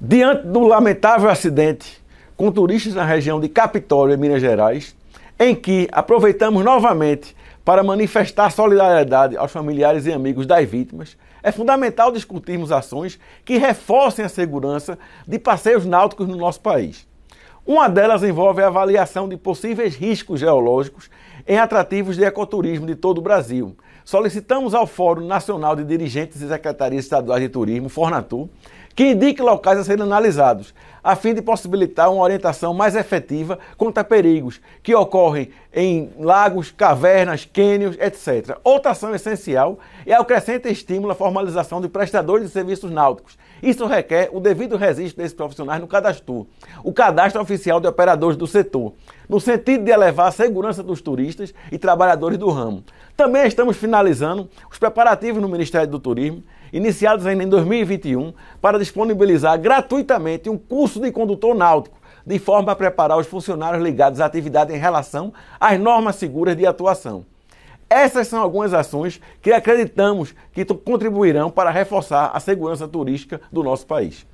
Diante do lamentável acidente com turistas na região de Capitólio, em Minas Gerais, em que aproveitamos novamente para manifestar solidariedade aos familiares e amigos das vítimas, é fundamental discutirmos ações que reforcem a segurança de passeios náuticos no nosso país. Uma delas envolve a avaliação de possíveis riscos geológicos em atrativos de ecoturismo de todo o Brasil. Solicitamos ao Fórum Nacional de Dirigentes e Secretarias Estaduais de Turismo, Fornatur, que indique locais a serem analisados, a fim de possibilitar uma orientação mais efetiva contra perigos que ocorrem em lagos, cavernas, cânions, etc. Outra ação essencial é o crescente estímulo à formalização de prestadores de serviços náuticos. Isso requer o devido registro desses profissionais no cadastro, o cadastro oficial de operadores do setor no sentido de elevar a segurança dos turistas e trabalhadores do ramo. Também estamos finalizando os preparativos no Ministério do Turismo, iniciados ainda em 2021, para disponibilizar gratuitamente um curso de condutor náutico, de forma a preparar os funcionários ligados à atividade em relação às normas seguras de atuação. Essas são algumas ações que acreditamos que contribuirão para reforçar a segurança turística do nosso país.